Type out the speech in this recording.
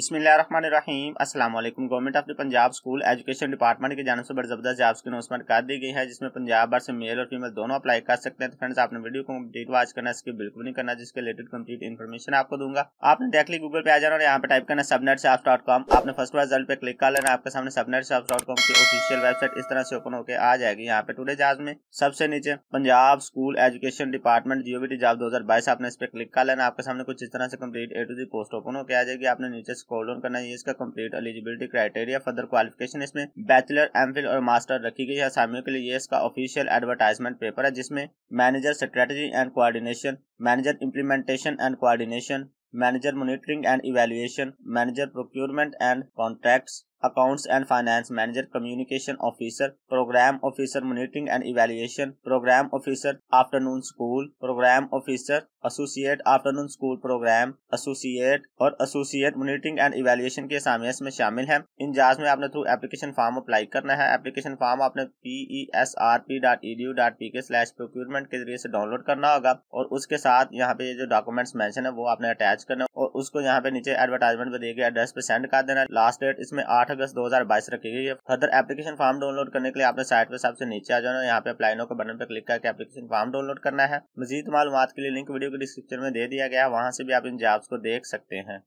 बिसमीम अस्सलाम वालेकुम government of the Punjab school education department के जाने से बड़ी ज़बरदस्त जॉब्स की अनाउंसमेंट कर दी गई है जिसमें पंजाब भर से मेल और फीमेल दोनों अप्लाई कर सकते हैं तो फ्रेंड्स आपने वीडियो को कंप्लीट वॉच करना इसके बिल्कुल नहीं करना जिसके रिलेटेड कंप्लीट इन्फॉर्मेशन आपको दूंगा आपने डायरेक्टली गूगल पे आ जाना और यहाँ पर टाइप करना सबनेट साफ डॉट कॉम आपने फर्स्ट रिजल्ट पे क्लिक कर लेना आपके सामने सबनेट साफ डॉट कॉम की ऑफिशियल वेबसाइट इस तरह से ओपन होकर आ जाएगी यहाँ पे टूडे जॉब में सबसे नीचे पंजाब स्कूल एजुकेशन डिपार्टमेंट जीओबीटी जॉब दो आपने इस पर क्लिक कर लेना आपके सामने कुछ इस तरह से complete A to D post open होकर आ जाएगी आपने नीचे कॉलोन करना चाहिए इसका complete eligibility criteria further qualification इसमें बैचलर एम और मास्टर रखी गई असामियों के लिए इसका ऑफिशियल एडवर्टाइजमेंट पेपर है जिसमें manager strategy and coordination manager implementation and coordination manager monitoring and evaluation manager procurement and contracts accounts and finance manager communication officer programme officer monitoring and evaluation programme officer afternoon school programme officer associate afternoon school programme associate और associate monitoring and evaluation के असामियस में शामिल है इन जाज में आपने through application form apply करना है एप्लीकेशन फॉर्म आपने P S R P dot E D U dot P K slash procurement के जरिए से डाउनलोड करना होगा और उसके साथ यहाँ पे जो डॉक्यूमेंट्स मेंशन है वो आपने अटैच करना और उसको यहाँ पे नीचे एडवर्टाइजमेंट पे देकर एड्रेस पे सेंड कर देना लास्ट डेट इसमें आठ आठ अगस्त 2022 रखी गई है फर्दर एप्लीकेशन फॉर्म डाउनलोड करने के लिए आपने साइट पर सबसे नीचे आ जाना यहाँ पे अप्लाई के बटन पर क्लिक करके एप्लीकेशन फॉर्म डाउनलोड करना है मजीद मालूम के लिए लिंक वीडियो के डिस्क्रिप्शन में दे दिया गया वहाँ से भी आप इन जॉब्स को देख सकते हैं